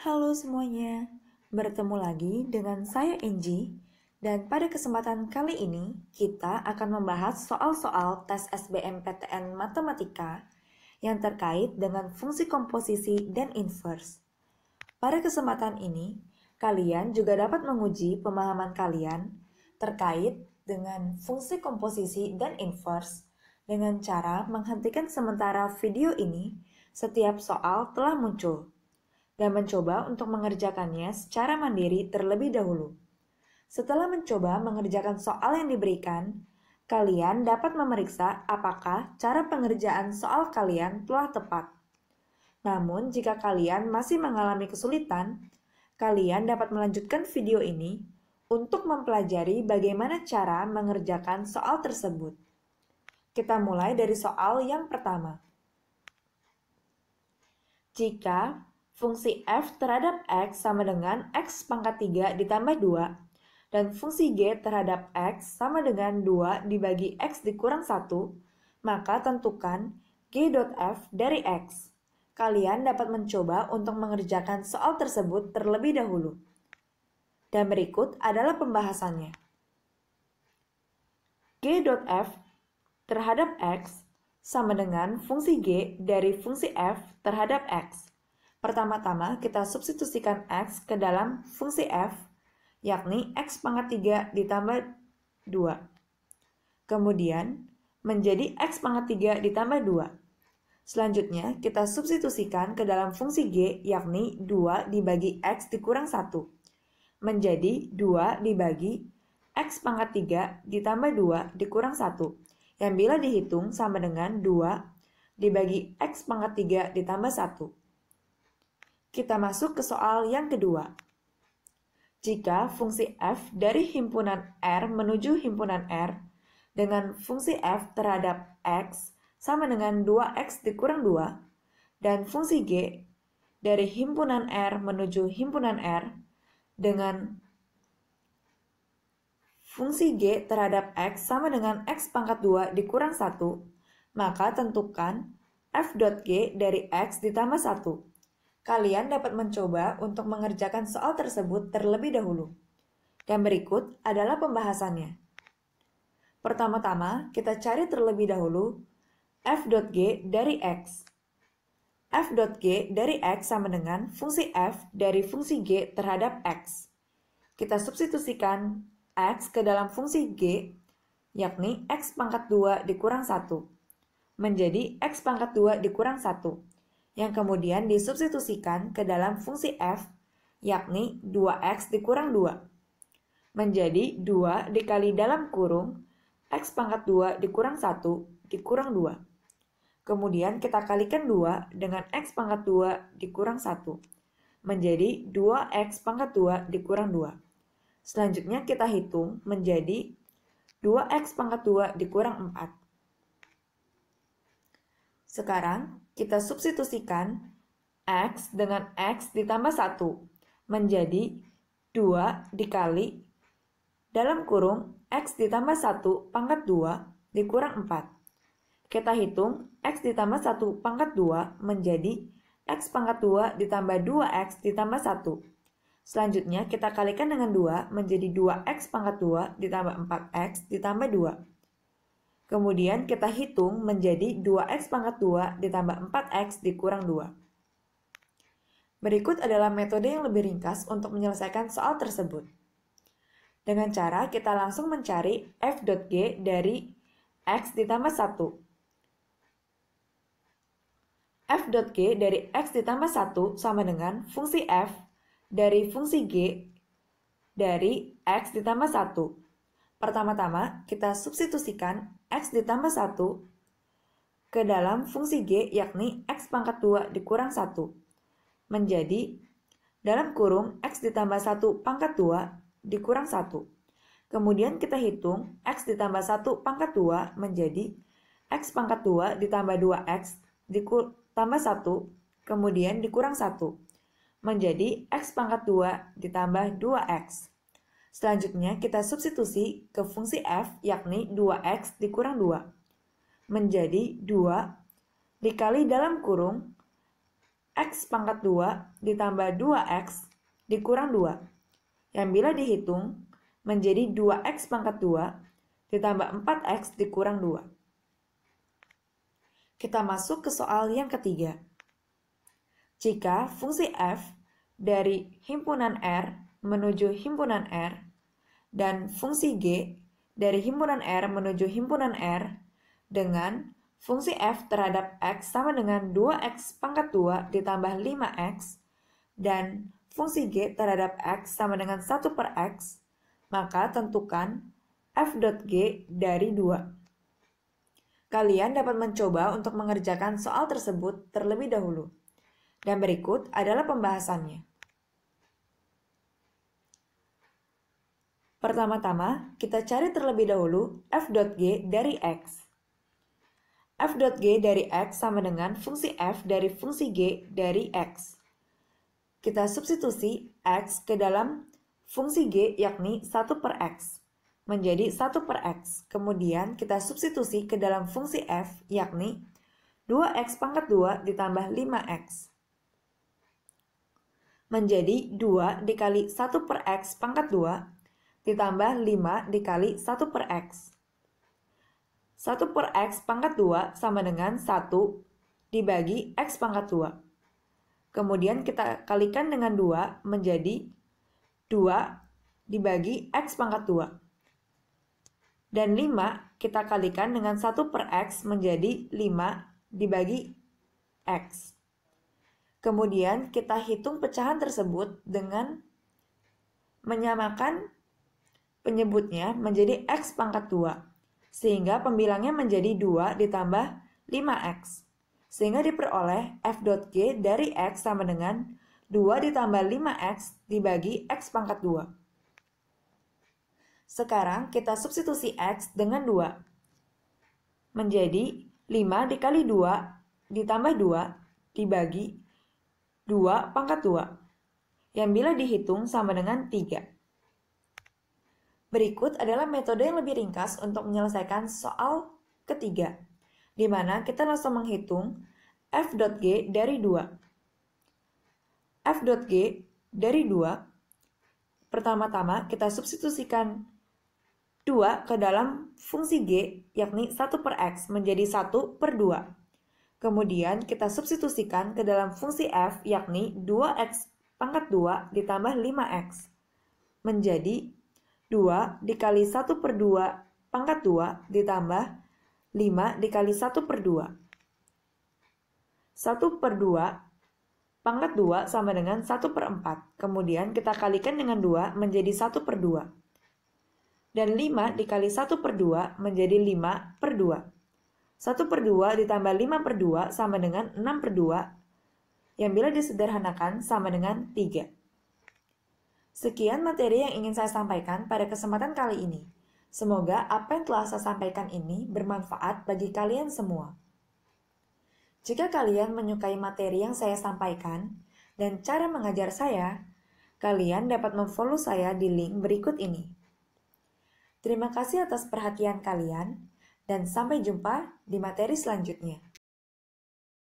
Halo semuanya, bertemu lagi dengan saya Inji dan pada kesempatan kali ini kita akan membahas soal-soal tes SBMPTN Matematika yang terkait dengan fungsi komposisi dan inverse. Pada kesempatan ini, kalian juga dapat menguji pemahaman kalian terkait dengan fungsi komposisi dan inverse dengan cara menghentikan sementara video ini setiap soal telah muncul dan mencoba untuk mengerjakannya secara mandiri terlebih dahulu. Setelah mencoba mengerjakan soal yang diberikan, kalian dapat memeriksa apakah cara pengerjaan soal kalian telah tepat. Namun, jika kalian masih mengalami kesulitan, kalian dapat melanjutkan video ini untuk mempelajari bagaimana cara mengerjakan soal tersebut. Kita mulai dari soal yang pertama. Jika Fungsi f terhadap x sama dengan x pangkat 3 ditambah 2, dan fungsi g terhadap x sama dengan 2 dibagi x dikurang 1, maka tentukan g.f dari x. Kalian dapat mencoba untuk mengerjakan soal tersebut terlebih dahulu. Dan berikut adalah pembahasannya. G.f terhadap X sama dengan fungsi G dari fungsi F terhadap X. Pertama-tama, kita substitusikan X ke dalam fungsi F, yakni X pangkat 3 ditambah 2. Kemudian, menjadi X pangkat 3 ditambah 2. Selanjutnya, kita substitusikan ke dalam fungsi G, yakni 2 dibagi X dikurang 1, menjadi 2 dibagi X pangkat 3 ditambah 2 dikurang 1, yang bila dihitung sama dengan 2 dibagi X pangkat 3 ditambah 1. Kita masuk ke soal yang kedua. Jika fungsi f dari himpunan R menuju himpunan R dengan fungsi f terhadap x sama dengan 2x dikurang 2 dan fungsi g dari himpunan R menuju himpunan R dengan fungsi G terhadap X sama dengan X pangkat 2 dikurang 1, maka tentukan F.G dari X ditambah 1. Kalian dapat mencoba untuk mengerjakan soal tersebut terlebih dahulu. Dan berikut adalah pembahasannya. Pertama-tama, kita cari terlebih dahulu f.g dari x. f.g dari x sama dengan fungsi f dari fungsi g terhadap x. Kita substitusikan x ke dalam fungsi g, yakni x pangkat 2 dikurang 1, menjadi x pangkat 2 dikurang 1 yang kemudian disubstitusikan ke dalam fungsi f, yakni 2x dikurang 2, menjadi 2 dikali dalam kurung x pangkat 2 dikurang 1 dikurang 2. Kemudian kita kalikan 2 dengan x pangkat 2 dikurang 1, menjadi 2x pangkat 2 dikurang 2. Selanjutnya kita hitung menjadi 2x pangkat 2 dikurang 4. Sekarang kita substitusikan X dengan X ditambah 1 menjadi 2 dikali dalam kurung X ditambah 1 pangkat 2 dikurang 4. Kita hitung X ditambah 1 pangkat 2 menjadi X pangkat 2 ditambah 2X ditambah 1. Selanjutnya, kita kalikan dengan 2 menjadi 2x pangkat 2 ditambah 4x ditambah 2. Kemudian kita hitung menjadi 2x pangkat 2 ditambah 4x dikurang 2. Berikut adalah metode yang lebih ringkas untuk menyelesaikan soal tersebut. Dengan cara kita langsung mencari f.g dari x ditambah 1. f.g dari x ditambah 1 sama dengan fungsi f dari fungsi g dari x ditambah 1 Pertama-tama, kita substitusikan X ditambah 1 ke dalam fungsi G yakni X pangkat 2 dikurang 1 menjadi dalam kurung X ditambah 1 pangkat 2 dikurang 1. Kemudian kita hitung X ditambah 1 pangkat 2 menjadi X pangkat 2 ditambah 2X ditambah 1 kemudian dikurang 1 menjadi X pangkat 2 ditambah 2X. Selanjutnya, kita substitusi ke fungsi f, yakni 2x dikurang 2, menjadi 2 dikali dalam kurung x pangkat 2 ditambah 2x dikurang 2, yang bila dihitung menjadi 2x pangkat 2 ditambah 4x dikurang 2. Kita masuk ke soal yang ketiga. Jika fungsi f dari himpunan R menuju himpunan R dan fungsi G dari himpunan R menuju himpunan R dengan fungsi F terhadap X sama dengan 2X pangkat 2 ditambah 5X dan fungsi G terhadap X sama dengan 1 per X, maka tentukan f dot g dari 2. Kalian dapat mencoba untuk mengerjakan soal tersebut terlebih dahulu. Dan berikut adalah pembahasannya. Pertama-tama, kita cari terlebih dahulu f.g dari x. f.g dari x sama dengan fungsi f dari fungsi g dari x. Kita substitusi x ke dalam fungsi g yakni 1 per x menjadi 1 per x. Kemudian kita substitusi ke dalam fungsi f yakni 2x pangkat 2 ditambah 5x menjadi 2 dikali 1 per x pangkat 2 ditambah 5 dikali 1 per X. 1 per X pangkat 2 sama dengan 1 dibagi X pangkat 2. Kemudian kita kalikan dengan 2 menjadi 2 dibagi X pangkat 2. Dan 5 kita kalikan dengan 1 per X menjadi 5 dibagi X. Kemudian kita hitung pecahan tersebut dengan menyamakan penyebutnya menjadi X pangkat 2, sehingga pembilangnya menjadi 2 ditambah 5X, sehingga diperoleh g dari X sama dengan 2 ditambah 5X dibagi X pangkat 2. Sekarang kita substitusi X dengan 2, menjadi 5 dikali 2 ditambah 2 dibagi 2 pangkat 2, yang bila dihitung sama dengan 3. Berikut adalah metode yang lebih ringkas untuk menyelesaikan soal ketiga, di mana kita langsung menghitung f.g dari 2. f.g dari 2, pertama-tama kita substitusikan 2 ke dalam fungsi g, yakni 1 per x menjadi 1 per 2. Kemudian kita substitusikan ke dalam fungsi f yakni 2x pangkat 2 ditambah 5x menjadi 2 dikali 1 per 2 pangkat 2 ditambah 5 dikali 1 per 2. 1 per 2 pangkat 2 sama dengan 1 per 4. Kemudian kita kalikan dengan 2 menjadi 1 per 2. Dan 5 dikali 1 per 2 menjadi 5 per 2. 1 per 2 ditambah 5 per 2 sama dengan 6 per 2. Yang bila disederhanakan sama dengan 3. Sekian materi yang ingin saya sampaikan pada kesempatan kali ini. Semoga apa yang telah saya sampaikan ini bermanfaat bagi kalian semua. Jika kalian menyukai materi yang saya sampaikan dan cara mengajar saya, kalian dapat memfollow saya di link berikut ini. Terima kasih atas perhatian kalian, dan sampai jumpa di materi selanjutnya.